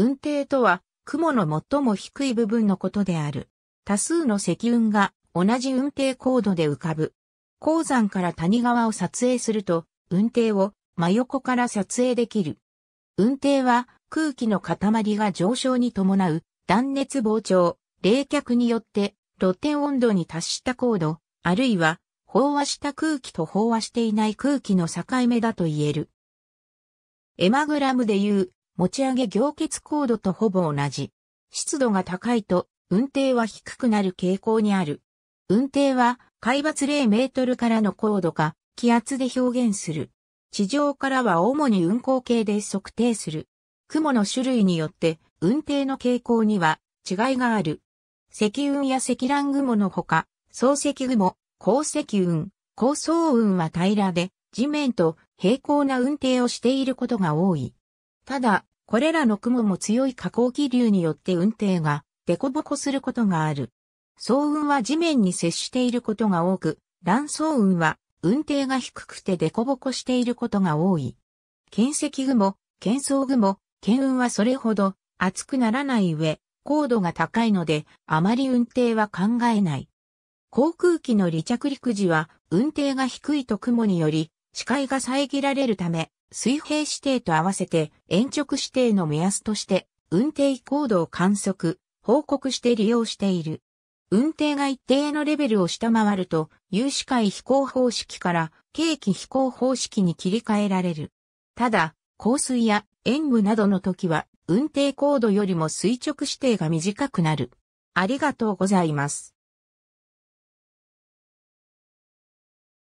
雲底とは、雲の最も低い部分のことである。多数の石雲が同じ雲底高度で浮かぶ。鉱山から谷川を撮影すると、雲底を真横から撮影できる。雲底は空気の塊が上昇に伴う断熱膨張、冷却によって露天温度に達した高度、あるいは飽和した空気と飽和していない空気の境目だと言える。エマグラムでいう持ち上げ凝結高度とほぼ同じ。湿度が高いと運転は低くなる傾向にある。運転は海抜0メートルからの高度か気圧で表現する。地上からは主に運行系で測定する。雲の種類によって運転の傾向には違いがある。積雲や積乱雲のほか、総積雲、高積雲、高層雲は平らで、地面と平行な運転をしていることが多い。ただ、これらの雲も強い下降気流によって運転が凸凹することがある。層雲は地面に接していることが多く、乱層雲は運転が低くて凸凹していることが多い。剣石雲、剣層雲、剣雲はそれほど厚くならない上、高度が高いので、あまり運転は考えない。航空機の離着陸時は、運転が低いと雲により、視界が遮られるため、水平指定と合わせて延直指定の目安として運転高度を観測、報告して利用している。運転が一定のレベルを下回ると、有視界飛行方式から景気飛行方式に切り替えられる。ただ、降水や演舞などの時は、運転高度よりも垂直指定が短くなる。ありがとうございます。